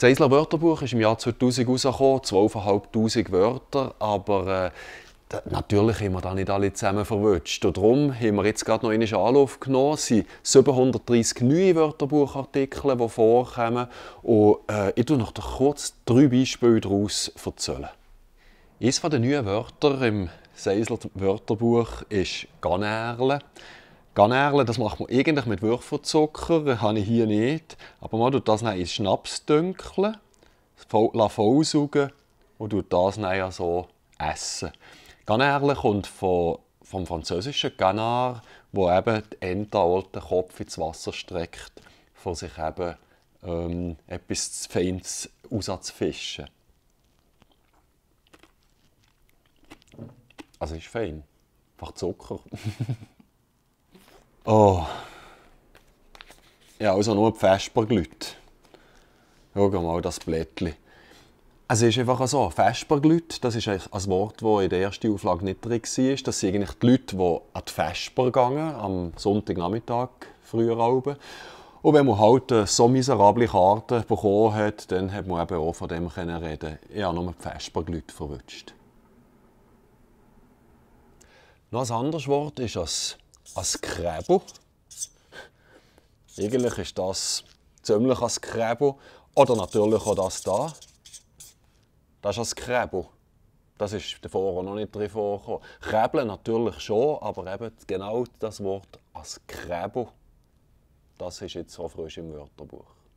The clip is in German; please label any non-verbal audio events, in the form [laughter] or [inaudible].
Das Eisler Wörterbuch ist im Jahr 2000 rausgekommen, 12'500 Wörter, aber äh, natürlich haben wir da nicht alle zusammen verwünscht. darum haben wir jetzt gerade noch einen Anlauf genommen. Es sind 730 neue Wörterbuchartikel, die vorkommen. Und äh, ich erzähle noch kurz drei Beispiele daraus. Erzählen. Eines der neuen Wörter im Seisler Wörterbuch ist Ganerle. Garnelen, das macht man eigentlich mit Würfelzucker, das habe ich hier nicht. Aber man tut das dann in Schnaps dünkeln, lässt vollsaugen und tut das dann so essen. Garnelen kommt von, vom französischen Ganar, wo eben die Ente den Kopf ins Wasser streckt, von sich eben ähm, etwas Feines rauszufischen. Also ist fein. Einfach Zucker. [laughs] Oh. Ja, also nur die Vesperglüte. Schau mal das Blättchen. Also es ist einfach so, Vesperglüte, das ist ein Wort, das in der ersten Auflage nicht drin war. Das sind eigentlich die Leute, die an die Vesper gingen, am Sonntagnachmittag, früher oben. Und wenn man halt äh, so miserable Karten bekommen hat, dann hat man eben auch von dem reden können Ich habe nur die Vesperglüte verwünscht. Noch ein anderes Wort ist das als Krebel. Eigentlich ist das ziemlich als Krebel. Oder natürlich auch das da. Das ist als Krebel. Das ist davor noch nicht drin vorgekommen. Krebeln natürlich schon, aber eben genau das Wort als Krebel. Das ist jetzt so frisch im Wörterbuch.